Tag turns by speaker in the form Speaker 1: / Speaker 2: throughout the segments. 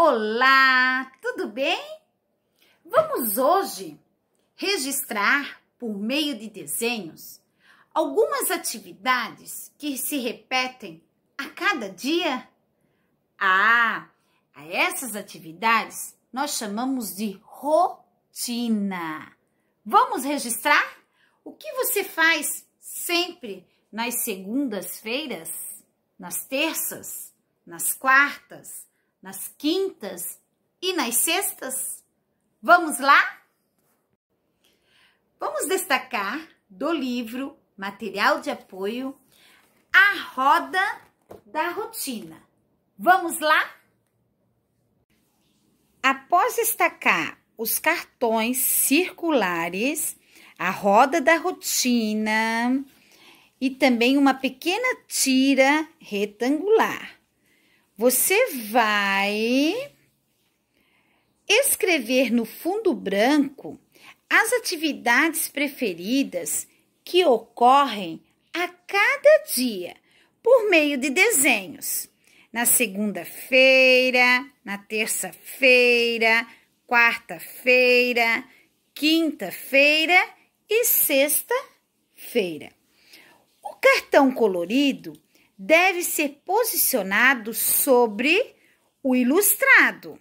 Speaker 1: Olá, tudo bem? Vamos hoje registrar, por meio de desenhos, algumas atividades que se repetem a cada dia. Ah, a essas atividades nós chamamos de rotina. Vamos registrar? O que você faz sempre nas segundas-feiras, nas terças, nas quartas? nas quintas e nas sextas. Vamos lá? Vamos destacar do livro Material de Apoio A Roda da Rotina. Vamos lá? Após destacar os cartões circulares, a roda da rotina e também uma pequena tira retangular. Você vai escrever no fundo branco as atividades preferidas que ocorrem a cada dia por meio de desenhos. Na segunda-feira, na terça-feira, quarta-feira, quinta-feira e sexta-feira. O cartão colorido deve ser posicionado sobre o ilustrado.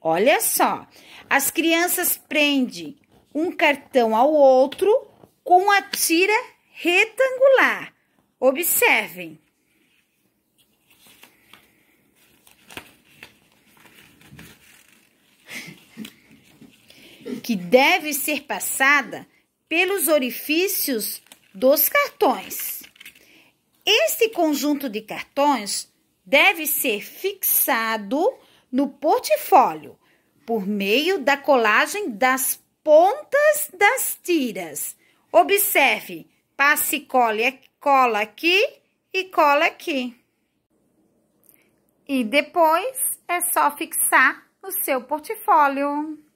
Speaker 1: Olha só, as crianças prendem um cartão ao outro com a tira retangular. Observem. Que deve ser passada pelos orifícios dos cartões. Esse conjunto de cartões deve ser fixado no portfólio por meio da colagem das pontas das tiras. Observe, passe cole, cola aqui e cola aqui. E depois é só fixar no seu portfólio.